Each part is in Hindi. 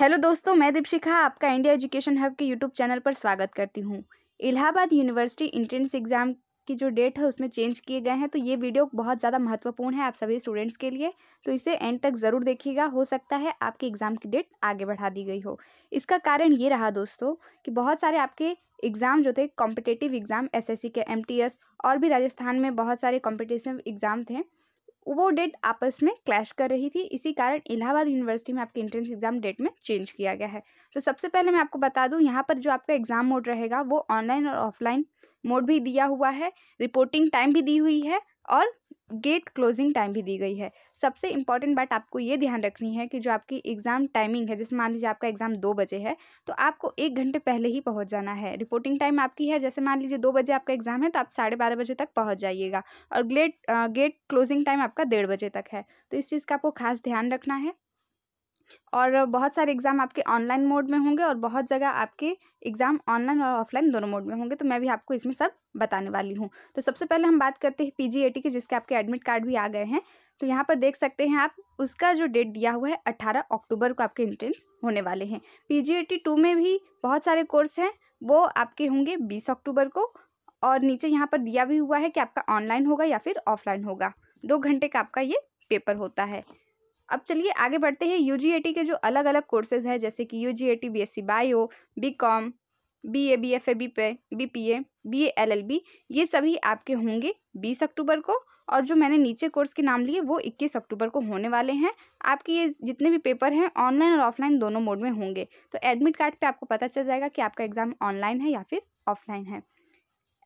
हेलो दोस्तों मैं दीपशिखा आपका इंडिया एजुकेशन हब के यूट्यूब चैनल पर स्वागत करती हूँ इलाहाबाद यूनिवर्सिटी इंट्रेंस एग्ज़ाम की जो डेट है उसमें चेंज किए गए हैं तो ये वीडियो बहुत ज़्यादा महत्वपूर्ण है आप सभी स्टूडेंट्स के लिए तो इसे एंड तक ज़रूर देखिएगा हो सकता है आपके एग्ज़ाम की डेट आगे बढ़ा दी गई हो इसका कारण ये रहा दोस्तों कि बहुत सारे आपके एग्ज़ाम जो थे कॉम्पिटेटिव एग्ज़ाम एसएससी के एमटीएस और भी राजस्थान में बहुत सारे कॉम्पिटिटिव एग्ज़ाम थे वो डेट आपस में क्लैश कर रही थी इसी कारण इलाहाबाद यूनिवर्सिटी में आपके एंट्रेंस एग्ज़ाम डेट में चेंज किया गया है तो सबसे पहले मैं आपको बता दूँ यहाँ पर जो आपका एग्ज़ाम मोड रहेगा वो ऑनलाइन और ऑफलाइन मोड भी दिया हुआ है रिपोर्टिंग टाइम भी दी हुई है और गेट क्लोजिंग टाइम भी दी गई है सबसे इम्पॉर्टेंट बात आपको ये ध्यान रखनी है कि जो आपकी एग्ज़ाम टाइमिंग है जैसे मान लीजिए आपका एग्ज़ाम दो बजे है तो आपको एक घंटे पहले ही पहुंच जाना है रिपोर्टिंग टाइम आपकी है जैसे मान लीजिए दो बजे आपका एग्ज़ाम है तो आप साढ़े बारह बजे तक पहुंच जाइएगा और गेट गेट क्लोजिंग टाइम आपका डेढ़ बजे तक है तो इस चीज़ का आपको खास ध्यान रखना है और बहुत सारे एग्ज़ाम आपके ऑनलाइन मोड में होंगे और बहुत जगह आपके एग्ज़ाम ऑनलाइन और ऑफलाइन दोनों मोड में होंगे तो मैं भी आपको इसमें सब बताने वाली हूँ तो सबसे पहले हम बात करते हैं पी के जिसके आपके एडमिट कार्ड भी आ गए हैं तो यहाँ पर देख सकते हैं आप उसका जो डेट दिया हुआ है अट्ठारह अक्टूबर को आपके इंट्रेंस होने वाले हैं पी जी में भी बहुत सारे कोर्स हैं वो आपके होंगे बीस अक्टूबर को और नीचे यहाँ पर दिया भी हुआ है कि आपका ऑनलाइन होगा या फिर ऑफलाइन होगा दो घंटे का आपका ये पेपर होता है अब चलिए आगे बढ़ते हैं यू के जो अलग अलग कोर्सेज हैं जैसे कि U G A T B S C bio B com B A B F A B पे B P A B A L L B ये सभी आपके होंगे बीस अक्टूबर को और जो मैंने नीचे कोर्स के नाम लिए वो इक्कीस अक्टूबर को होने वाले हैं आपके ये जितने भी पेपर हैं ऑनलाइन और ऑफलाइन दोनों मोड में होंगे तो एडमिट कार्ड पर आपको पता चल जाएगा कि आपका एग्ज़ाम ऑनलाइन है या फिर ऑफलाइन है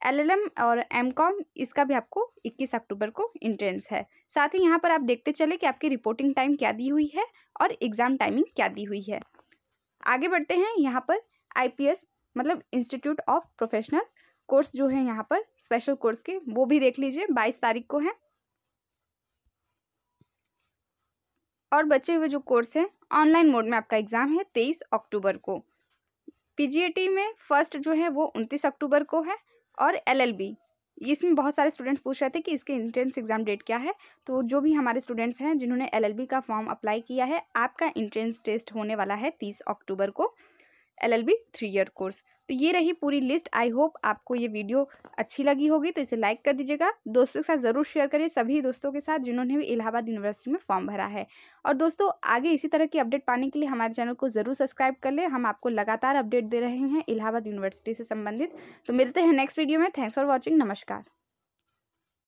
एलएलएम और एम कॉम इसका भी आपको 21 अक्टूबर को इंट्रेंस है साथ ही यहाँ पर आप देखते चले कि आपकी रिपोर्टिंग टाइम क्या दी हुई है और एग्ज़ाम टाइमिंग क्या दी हुई है आगे बढ़ते हैं यहाँ पर आईपीएस मतलब इंस्टीट्यूट ऑफ प्रोफेशनल कोर्स जो है यहाँ पर स्पेशल कोर्स के वो भी देख लीजिए बाईस तारीख को है और बचे हुए जो कोर्स हैं ऑनलाइन मोड में आपका एग्ज़ाम है तेईस अक्टूबर को पीजीएटी e में फर्स्ट जो है वो उनतीस अक्टूबर को है और एलएलबी इसमें बहुत सारे स्टूडेंट्स पूछ रहे थे कि इसके इंट्रेंस एग्ज़ाम डेट क्या है तो जो भी हमारे स्टूडेंट्स हैं जिन्होंने एलएलबी का फॉर्म अप्लाई किया है आपका इंट्रेंस टेस्ट होने वाला है तीस अक्टूबर को एलएलबी थ्री ईयर कोर्स तो ये रही पूरी लिस्ट आई होप आपको ये वीडियो अच्छी लगी होगी तो इसे लाइक कर दीजिएगा दोस्तों के साथ ज़रूर शेयर करिए सभी दोस्तों के साथ जिन्होंने भी इलाहाबाद यूनिवर्सिटी में फॉर्म भरा है और दोस्तों आगे इसी तरह की अपडेट पाने के लिए हमारे चैनल को ज़रूर सब्सक्राइब कर लें हम आपको लगातार अपडेट दे रहे हैं इलाहाबाद यूनिवर्सिटी से संबंधित तो मिलते हैं नेक्स्ट वीडियो में थैंक्स फॉर वॉचिंग नमस्कार